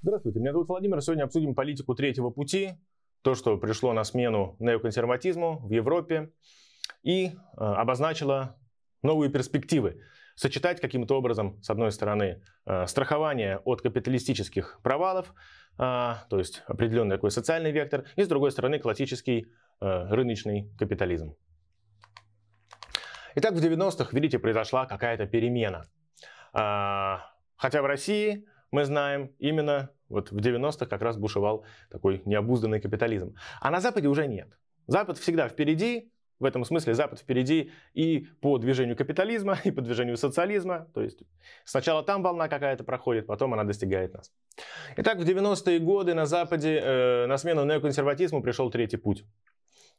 Здравствуйте, меня зовут Владимир. Сегодня обсудим политику третьего пути, то, что пришло на смену неоконсерватизму в Европе и э, обозначило новые перспективы. Сочетать каким-то образом, с одной стороны, э, страхование от капиталистических провалов, э, то есть определенный такой социальный вектор, и с другой стороны, классический рыночный капитализм. Итак, в 90-х, видите, произошла какая-то перемена. Хотя в России мы знаем, именно вот в 90-х как раз бушевал такой необузданный капитализм. А на Западе уже нет. Запад всегда впереди, в этом смысле Запад впереди и по движению капитализма, и по движению социализма. То есть сначала там волна какая-то проходит, потом она достигает нас. Итак, в 90-е годы на Западе э, на смену неоконсерватизму пришел третий путь.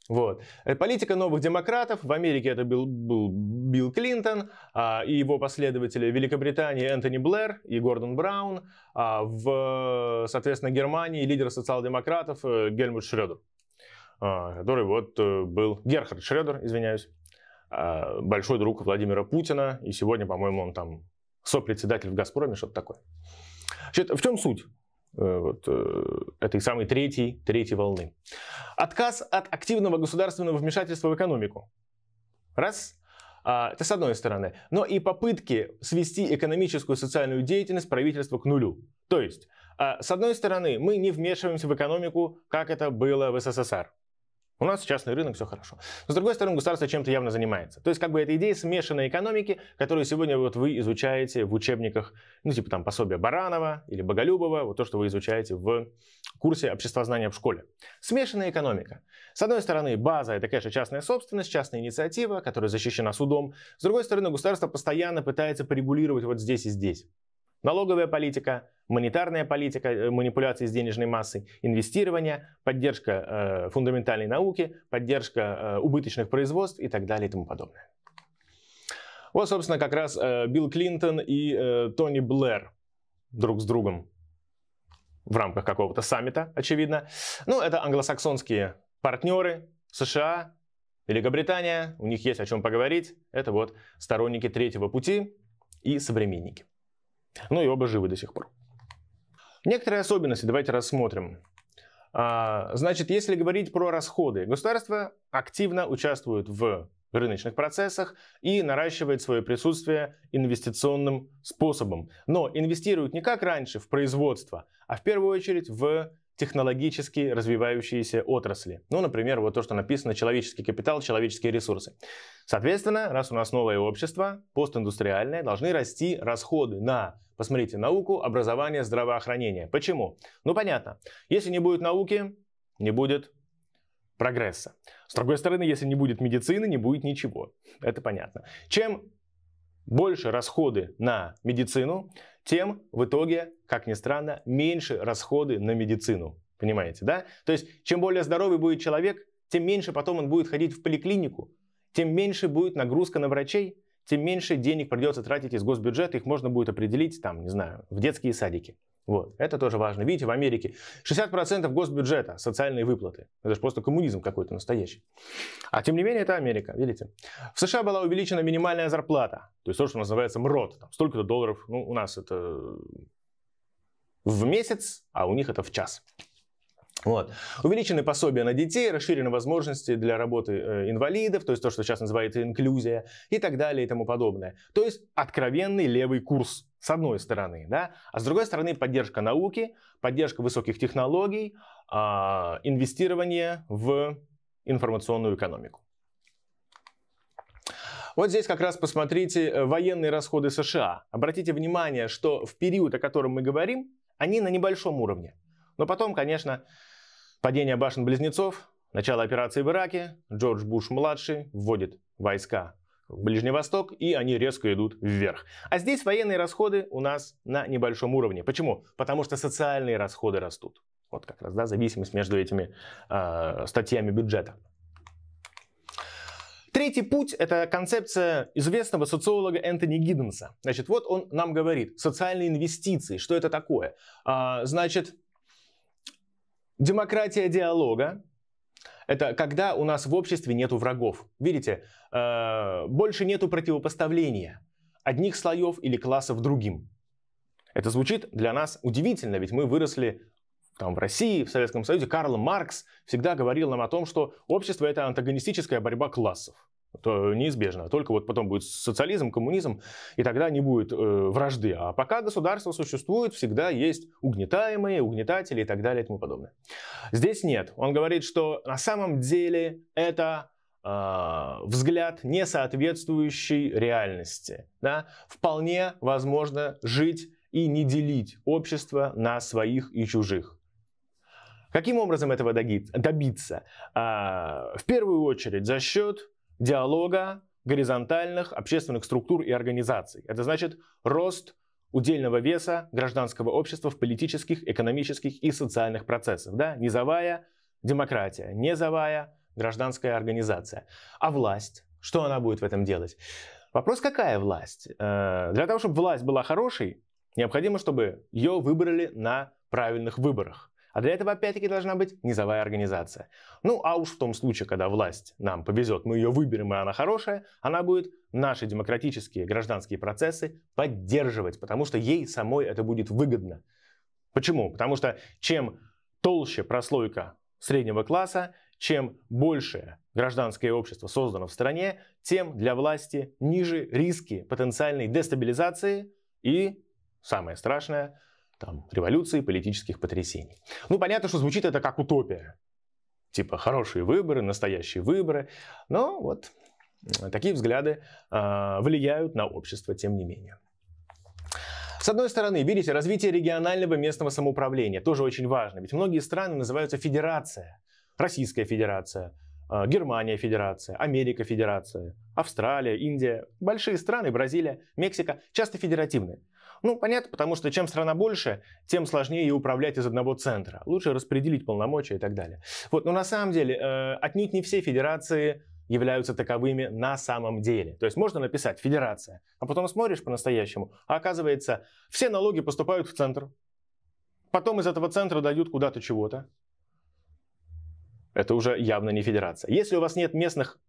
Вот. Э, политика новых демократов. В Америке это был, был Билл Клинтон а, и его последователи. В Великобритании Энтони Блэр и Гордон Браун. А, в, соответственно, Германии лидер социал-демократов э, Гельмут Шредер. А, который вот э, был... Герхард Шредер, извиняюсь. А, большой друг Владимира Путина. И сегодня, по-моему, он там сопредседатель в «Газпроме», что-то такое. Значит, в чем суть? Э, вот, э, этой самой третьей, третьей волны. Отказ от активного государственного вмешательства в экономику. Раз. А, это с одной стороны. Но и попытки свести экономическую и социальную деятельность правительства к нулю. То есть, а, с одной стороны, мы не вмешиваемся в экономику, как это было в СССР. У нас частный рынок, все хорошо. Но, с другой стороны, государство чем-то явно занимается. То есть, как бы эта идея смешанной экономики, которую сегодня вот вы изучаете в учебниках, ну, типа там пособия Баранова или Боголюбова, вот то, что вы изучаете в курсе обществознания в школе. Смешанная экономика. С одной стороны, база – это, конечно, частная собственность, частная инициатива, которая защищена судом. С другой стороны, государство постоянно пытается порегулировать вот здесь и здесь. Налоговая политика, монетарная политика, э, манипуляции с денежной массой, инвестирование, поддержка э, фундаментальной науки, поддержка э, убыточных производств и так далее и тому подобное. Вот, собственно, как раз э, Билл Клинтон и э, Тони Блэр друг с другом в рамках какого-то саммита, очевидно. Ну, это англосаксонские партнеры США, Великобритания, у них есть о чем поговорить. Это вот сторонники третьего пути и современники. Ну и оба живы до сих пор. Некоторые особенности давайте рассмотрим. А, значит, если говорить про расходы, государство активно участвует в рыночных процессах и наращивает свое присутствие инвестиционным способом. Но инвестируют не как раньше в производство, а в первую очередь в технологически развивающиеся отрасли. Ну, например, вот то, что написано «человеческий капитал, человеческие ресурсы». Соответственно, раз у нас новое общество, постиндустриальное, должны расти расходы на, посмотрите, науку, образование, здравоохранение. Почему? Ну, понятно. Если не будет науки, не будет прогресса. С другой стороны, если не будет медицины, не будет ничего. Это понятно. Чем больше расходы на медицину, тем в итоге, как ни странно, меньше расходы на медицину. Понимаете, да? То есть, чем более здоровый будет человек, тем меньше потом он будет ходить в поликлинику, тем меньше будет нагрузка на врачей, тем меньше денег придется тратить из госбюджета, их можно будет определить, там, не знаю, в детские садики. Вот. Это тоже важно. Видите, в Америке 60% госбюджета – социальные выплаты. Это же просто коммунизм какой-то настоящий. А тем не менее, это Америка, видите. В США была увеличена минимальная зарплата, то есть то, что называется МРОД. Там столько-то долларов, ну, у нас это в месяц, а у них это в час. Вот. Увеличены пособия на детей, расширены возможности для работы э, инвалидов, то есть то, что сейчас называется инклюзия и так далее и тому подобное. То есть откровенный левый курс с одной стороны, да, а с другой стороны поддержка науки, поддержка высоких технологий, э, инвестирование в информационную экономику. Вот здесь как раз посмотрите э, военные расходы США. Обратите внимание, что в период, о котором мы говорим, они на небольшом уровне. Но потом, конечно, Падение башен-близнецов, начало операции в Ираке, Джордж Буш-младший вводит войска в Ближний Восток, и они резко идут вверх. А здесь военные расходы у нас на небольшом уровне. Почему? Потому что социальные расходы растут. Вот как раз да, зависимость между этими э, статьями бюджета. Третий путь – это концепция известного социолога Энтони Гидденса. Значит, вот он нам говорит, социальные инвестиции, что это такое? А, значит, Демократия диалога – это когда у нас в обществе нету врагов. Видите, э, больше нету противопоставления одних слоев или классов другим. Это звучит для нас удивительно, ведь мы выросли там, в России, в Советском Союзе. Карл Маркс всегда говорил нам о том, что общество – это антагонистическая борьба классов то неизбежно. А только вот потом будет социализм, коммунизм, и тогда не будет э, вражды. А пока государство существует, всегда есть угнетаемые, угнетатели и так далее и тому подобное. Здесь нет. Он говорит, что на самом деле это э, взгляд, не соответствующий реальности. Да? Вполне возможно жить и не делить общество на своих и чужих. Каким образом этого добиться? Э, в первую очередь за счет диалога горизонтальных общественных структур и организаций. Это значит рост удельного веса гражданского общества в политических, экономических и социальных процессах. Да? Низовая демократия, низовая гражданская организация. А власть? Что она будет в этом делать? Вопрос, какая власть? Э, для того, чтобы власть была хорошей, необходимо, чтобы ее выбрали на правильных выборах. А для этого опять-таки должна быть низовая организация. Ну а уж в том случае, когда власть нам повезет, мы ее выберем и она хорошая, она будет наши демократические гражданские процессы поддерживать, потому что ей самой это будет выгодно. Почему? Потому что чем толще прослойка среднего класса, чем больше гражданское общество создано в стране, тем для власти ниже риски потенциальной дестабилизации и, самое страшное, там, революции, политических потрясений. Ну, понятно, что звучит это как утопия. Типа хорошие выборы, настоящие выборы. Но вот такие взгляды э, влияют на общество, тем не менее. С одной стороны, видите, развитие регионального местного самоуправления тоже очень важно. Ведь многие страны называются федерация. Российская федерация, а, Германия федерация, Америка федерация, Австралия, Индия. Большие страны, Бразилия, Мексика, часто федеративные. Ну, понятно, потому что чем страна больше, тем сложнее ее управлять из одного центра. Лучше распределить полномочия и так далее. Вот, но на самом деле, э, отнюдь не все федерации являются таковыми на самом деле. То есть можно написать «федерация», а потом смотришь по-настоящему, а оказывается, все налоги поступают в центр, потом из этого центра дают куда-то чего-то. Это уже явно не федерация. Если у вас нет местных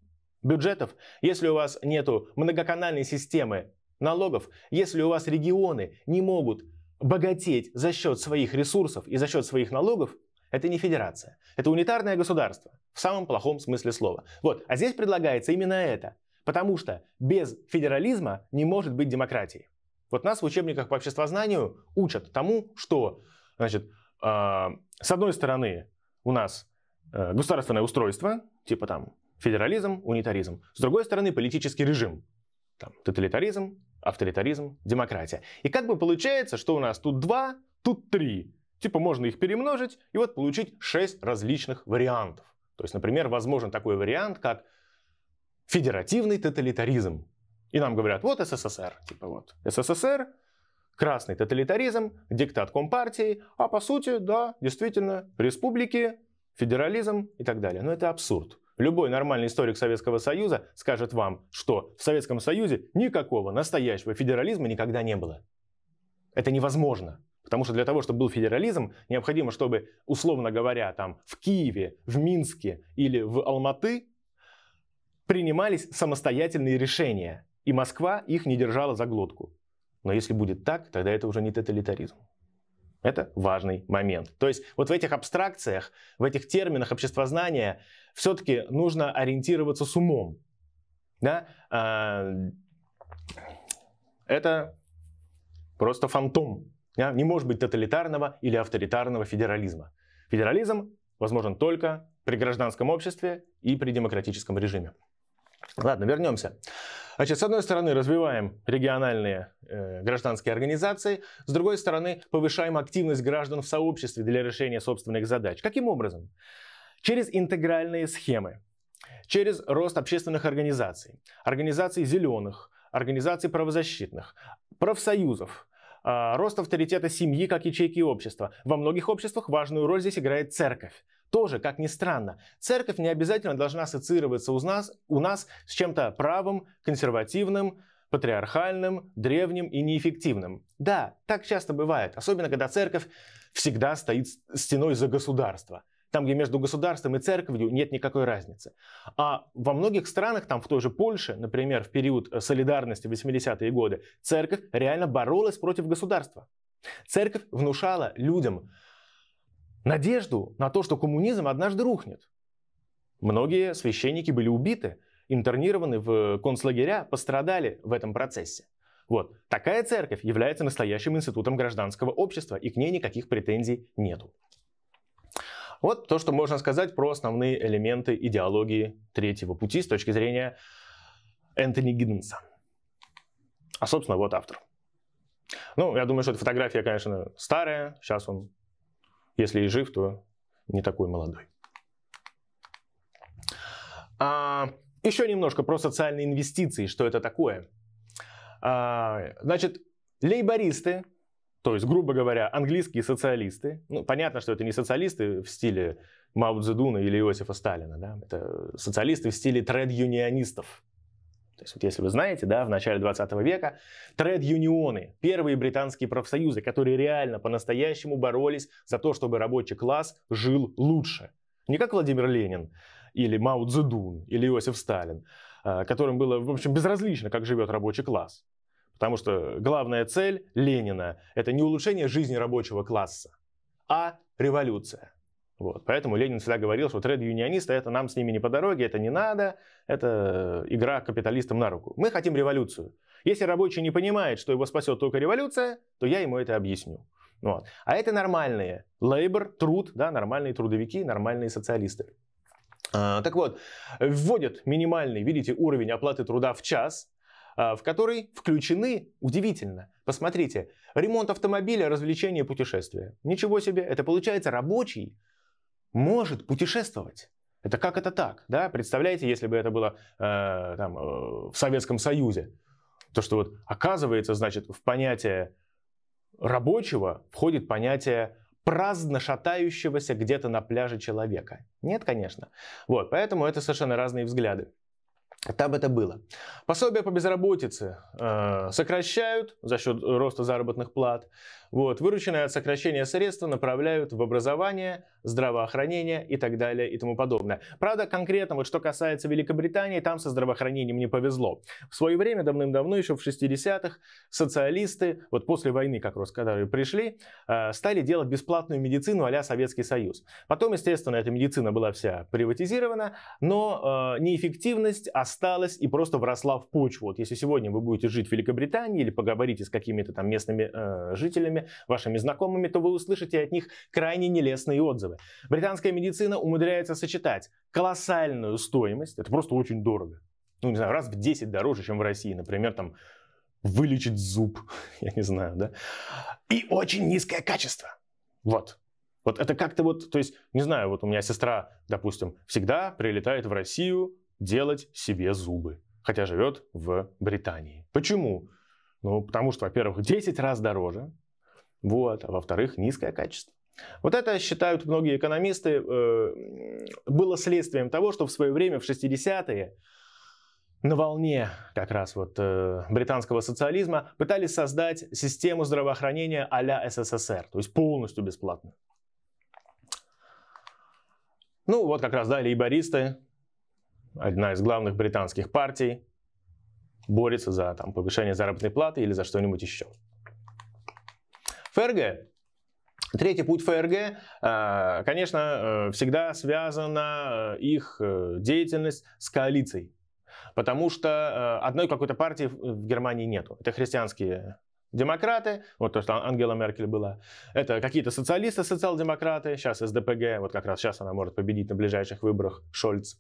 бюджетов, если у вас нет многоканальной системы налогов. Если у вас регионы не могут богатеть за счет своих ресурсов и за счет своих налогов, это не федерация. Это унитарное государство. В самом плохом смысле слова. Вот. А здесь предлагается именно это. Потому что без федерализма не может быть демократии. Вот нас в учебниках по обществознанию учат тому, что, значит, э, с одной стороны у нас э, государственное устройство, типа там федерализм, унитаризм. С другой стороны политический режим, там, тоталитаризм, авторитаризм, демократия. И как бы получается, что у нас тут два, тут три. Типа можно их перемножить и вот получить шесть различных вариантов. То есть, например, возможен такой вариант, как федеративный тоталитаризм. И нам говорят, вот СССР, типа вот СССР, красный тоталитаризм, диктат Компартии, а по сути, да, действительно, республики, федерализм и так далее. Но это абсурд. Любой нормальный историк Советского Союза скажет вам, что в Советском Союзе никакого настоящего федерализма никогда не было. Это невозможно. Потому что для того, чтобы был федерализм, необходимо, чтобы, условно говоря, там, в Киеве, в Минске или в Алматы принимались самостоятельные решения, и Москва их не держала за глотку. Но если будет так, тогда это уже не тоталитаризм. Это важный момент. То есть вот в этих абстракциях, в этих терминах обществознания все-таки нужно ориентироваться с умом. Да? А, это просто фантом. Да? Не может быть тоталитарного или авторитарного федерализма. Федерализм возможен только при гражданском обществе и при демократическом режиме. Ладно, вернемся. Значит, с одной стороны, развиваем региональные э, гражданские организации, с другой стороны, повышаем активность граждан в сообществе для решения собственных задач. Каким образом? Через интегральные схемы, через рост общественных организаций, организаций зеленых, организаций правозащитных, профсоюзов, э, рост авторитета семьи как ячейки общества. Во многих обществах важную роль здесь играет церковь. Тоже, как ни странно, церковь не обязательно должна ассоциироваться у нас, у нас с чем-то правым, консервативным, патриархальным, древним и неэффективным. Да, так часто бывает, особенно когда церковь всегда стоит стеной за государство. Там, где между государством и церковью нет никакой разницы. А во многих странах, там в той же Польше, например, в период э, солидарности 80-е годы, церковь реально боролась против государства. Церковь внушала людям, надежду на то, что коммунизм однажды рухнет. Многие священники были убиты, интернированы в концлагеря, пострадали в этом процессе. Вот. Такая церковь является настоящим институтом гражданского общества, и к ней никаких претензий нету. Вот то, что можно сказать про основные элементы идеологии третьего пути с точки зрения Энтони Гидденса. А, собственно, вот автор. Ну, я думаю, что эта фотография, конечно, старая. Сейчас он если и жив, то не такой молодой. А, еще немножко про социальные инвестиции, что это такое. А, значит, лейбористы, то есть, грубо говоря, английские социалисты, ну, понятно, что это не социалисты в стиле Мао Цзэдуна или Иосифа Сталина, да? это социалисты в стиле тред-юнионистов, то есть вот если вы знаете, да, в начале 20 века тред-юнионы, первые британские профсоюзы, которые реально по-настоящему боролись за то, чтобы рабочий класс жил лучше. Не как Владимир Ленин или Мао Цзэдун или Иосиф Сталин, а, которым было, в общем, безразлично, как живет рабочий класс. Потому что главная цель Ленина – это не улучшение жизни рабочего класса, а революция – вот. Поэтому Ленин всегда говорил, что тред-юнионисты, это нам с ними не по дороге, это не надо, это игра капиталистам на руку. Мы хотим революцию. Если рабочий не понимает, что его спасет только революция, то я ему это объясню. Вот. А это нормальные лейбор, труд, да, нормальные трудовики, нормальные социалисты. А, так вот, вводят минимальный, видите, уровень оплаты труда в час, а, в который включены, удивительно, посмотрите, ремонт автомобиля, развлечения, путешествия. Ничего себе, это получается рабочий может путешествовать. Это как это так? Да? Представляете, если бы это было э, там, э, в Советском Союзе, то что вот оказывается, значит, в понятие рабочего входит понятие праздно шатающегося где-то на пляже человека. Нет, конечно. Вот, поэтому это совершенно разные взгляды. Там это было. Пособия по безработице э, сокращают за счет роста заработных плат. Вот, вырученные от сокращения средства направляют в образование, здравоохранение и так далее и тому подобное. Правда, конкретно, вот что касается Великобритании, там со здравоохранением не повезло. В свое время, давным-давно, еще в 60-х, социалисты, вот после войны как раз, которые пришли, э, стали делать бесплатную медицину а Советский Союз. Потом, естественно, эта медицина была вся приватизирована, но э, неэффективность осталась и просто вросла в почву. Вот если сегодня вы будете жить в Великобритании или поговорите с какими-то там местными э, жителями, друзьями, вашими знакомыми, то вы услышите от них крайне нелестные отзывы. Британская медицина умудряется сочетать колоссальную стоимость, это просто очень дорого, ну, не знаю, раз в 10 дороже, чем в России, например, там, вылечить зуб, я не знаю, да, и очень низкое качество. Вот. Вот это как-то вот, то есть, не знаю, вот у меня сестра, допустим, всегда прилетает в Россию делать себе зубы, хотя живет в Британии. Почему? Ну, потому что, во-первых, 10 раз дороже, вот. А во-вторых, низкое качество. Вот это, считают многие экономисты, э, было следствием того, что в свое время, в 60-е, на волне как раз вот э, британского социализма пытались создать систему здравоохранения а-ля СССР, то есть полностью бесплатно. Ну вот как раз, да, лейбористы, одна из главных британских партий, борется за там, повышение заработной платы или за что-нибудь еще. ФРГ. Третий путь ФРГ, э, конечно, э, всегда связана э, их деятельность с коалицией. Потому что одной какой-то партии в Германии нету. Это христианские демократы, вот то, что Ангела Меркель была, это какие-то социалисты, социал-демократы, сейчас СДПГ, вот как раз сейчас она может победить на ближайших выборах Шольц,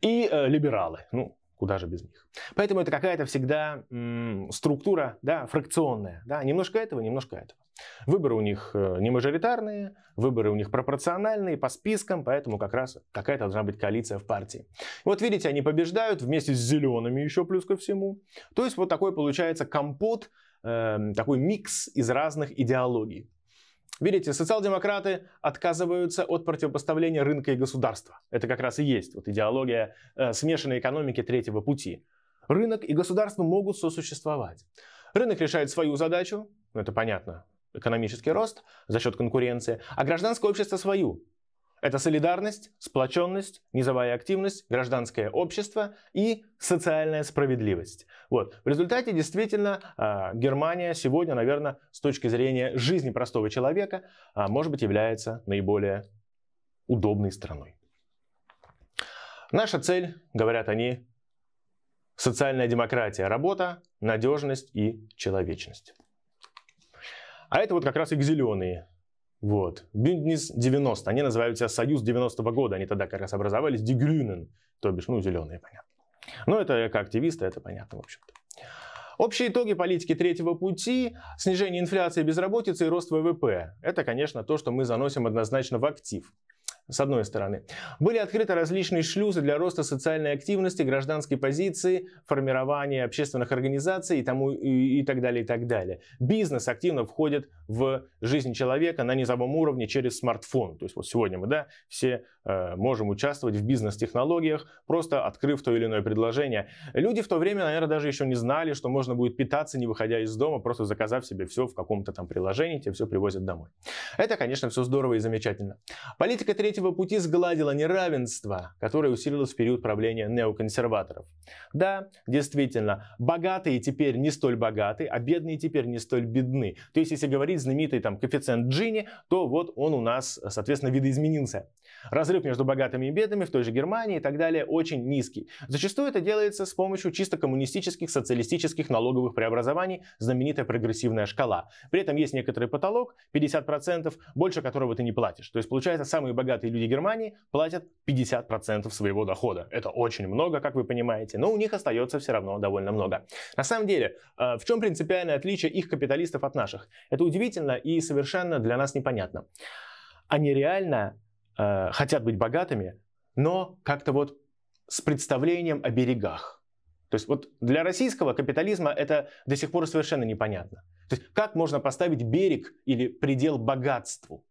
и э, либералы, ну, куда же без них. Поэтому это какая-то всегда м- структура, да, фракционная, да, немножко этого, немножко этого. Выборы у них э, не мажоритарные, выборы у них пропорциональные, по спискам, поэтому как раз какая-то должна быть коалиция в партии. Вот видите, они побеждают вместе с зелеными еще плюс ко всему. То есть вот такой получается компот, э, такой микс из разных идеологий. Видите, социал-демократы отказываются от противопоставления рынка и государства. Это как раз и есть вот идеология э, смешанной экономики третьего пути. Рынок и государство могут сосуществовать. Рынок решает свою задачу, ну это понятно, экономический рост за счет конкуренции, а гражданское общество свою. Это солидарность, сплоченность, низовая активность, гражданское общество и социальная справедливость. Вот. В результате действительно а, Германия сегодня, наверное, с точки зрения жизни простого человека, а, может быть, является наиболее удобной страной. Наша цель, говорят они, социальная демократия, работа, надежность и человечность. А это вот как раз их зеленые. Вот. Bündnis 90. Они называют себя Союз 90-го года. Они тогда как раз образовались. Die То бишь, ну, зеленые, понятно. Но ну, это как активисты, это понятно, в общем-то. Общие итоги политики третьего пути – снижение инфляции, безработицы и рост ВВП. Это, конечно, то, что мы заносим однозначно в актив с одной стороны. Были открыты различные шлюзы для роста социальной активности, гражданской позиции, формирования общественных организаций и, тому, и, и так далее, и так далее. Бизнес активно входит в жизнь человека на низовом уровне через смартфон. То есть вот сегодня мы да, все э, можем участвовать в бизнес-технологиях, просто открыв то или иное предложение. Люди в то время, наверное, даже еще не знали, что можно будет питаться, не выходя из дома, просто заказав себе все в каком-то там приложении, тебе все привозят домой. Это, конечно, все здорово и замечательно. Политика третьего третьего пути сгладило неравенство, которое усилилось в период правления неоконсерваторов. Да, действительно, богатые теперь не столь богаты, а бедные теперь не столь бедны. То есть, если говорить знаменитый там коэффициент Джини, то вот он у нас, соответственно, видоизменился. Разрыв между богатыми и бедными в той же Германии и так далее очень низкий. Зачастую это делается с помощью чисто коммунистических, социалистических налоговых преобразований, знаменитая прогрессивная шкала. При этом есть некоторый потолок, 50%, больше которого ты не платишь. То есть, получается, самые богатые богатые люди Германии платят 50% своего дохода. Это очень много, как вы понимаете, но у них остается все равно довольно много. На самом деле, э, в чем принципиальное отличие их капиталистов от наших? Это удивительно и совершенно для нас непонятно. Они реально э, хотят быть богатыми, но как-то вот с представлением о берегах. То есть вот для российского капитализма это до сих пор совершенно непонятно. То есть как можно поставить берег или предел богатству?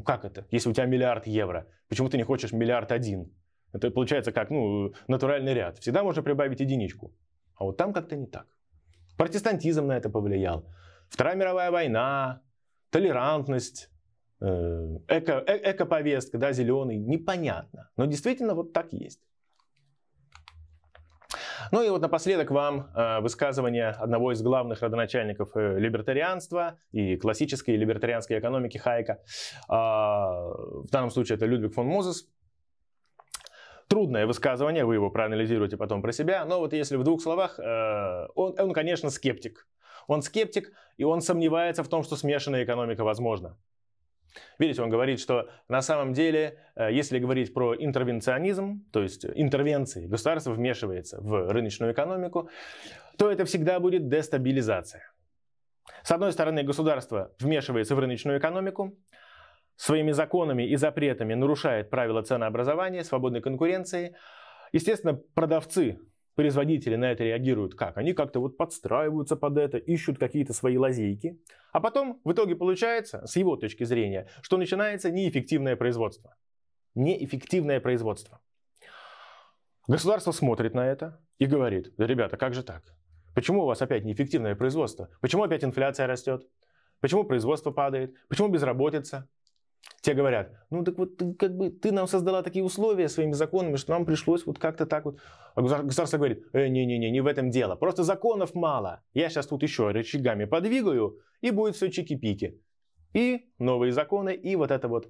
Ну как это? Если у тебя миллиард евро, почему ты не хочешь миллиард один? Это получается как, ну, натуральный ряд. Всегда можно прибавить единичку. А вот там как-то не так. Протестантизм на это повлиял. Вторая мировая война, толерантность, э, эко, э, эко-повестка, да, зеленый, непонятно. Но действительно вот так есть. Ну и вот напоследок вам э, высказывание одного из главных родоначальников э, либертарианства и классической либертарианской экономики Хайка. А, в данном случае это Людвиг фон Мозес. Трудное высказывание, вы его проанализируете потом про себя, но вот если в двух словах, э, он, он конечно, скептик. Он скептик, и он сомневается в том, что смешанная экономика возможна. Видите, он говорит, что на самом деле, э, если говорить про интервенционизм, то есть интервенции, государство вмешивается в рыночную экономику, то это всегда будет дестабилизация. С одной стороны, государство вмешивается в рыночную экономику, своими законами и запретами нарушает правила ценообразования, свободной конкуренции. Естественно, продавцы производители на это реагируют как? Они как-то вот подстраиваются под это, ищут какие-то свои лазейки. А потом в итоге получается, с его точки зрения, что начинается неэффективное производство. Неэффективное производство. Государство смотрит на это и говорит, да ребята, как же так? Почему у вас опять неэффективное производство? Почему опять инфляция растет? Почему производство падает? Почему безработица? Те говорят, ну так вот ты, как бы ты нам создала такие условия своими законами, что нам пришлось вот как-то так вот. А государство говорит, э, не-не-не, не в этом дело. Просто законов мало. Я сейчас тут еще рычагами подвигаю, и будет все чики-пики. И новые законы, и вот эта вот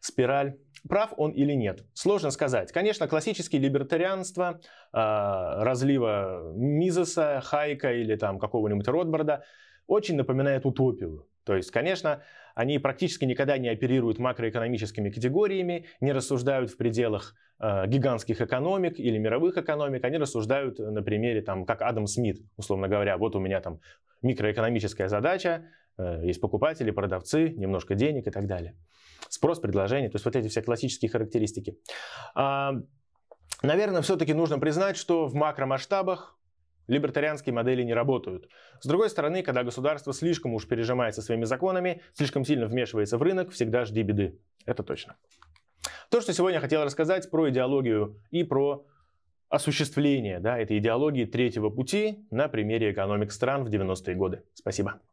спираль прав он или нет. Сложно сказать. Конечно, классические либертарианство, э, а, разлива Мизеса, Хайка или там какого-нибудь Ротбарда очень напоминает утопию. То есть, конечно, они практически никогда не оперируют макроэкономическими категориями, не рассуждают в пределах э, гигантских экономик или мировых экономик, они рассуждают э, на примере, там, как Адам Смит, условно говоря, вот у меня там микроэкономическая задача, э, есть покупатели, продавцы, немножко денег и так далее. Спрос, предложение, то есть вот эти все классические характеристики. А, наверное, все-таки нужно признать, что в макромасштабах Либертарианские модели не работают. С другой стороны, когда государство слишком уж пережимается своими законами, слишком сильно вмешивается в рынок, всегда жди беды. Это точно. То, что сегодня я хотел рассказать про идеологию и про осуществление да, этой идеологии третьего пути на примере экономик стран в 90-е годы. Спасибо.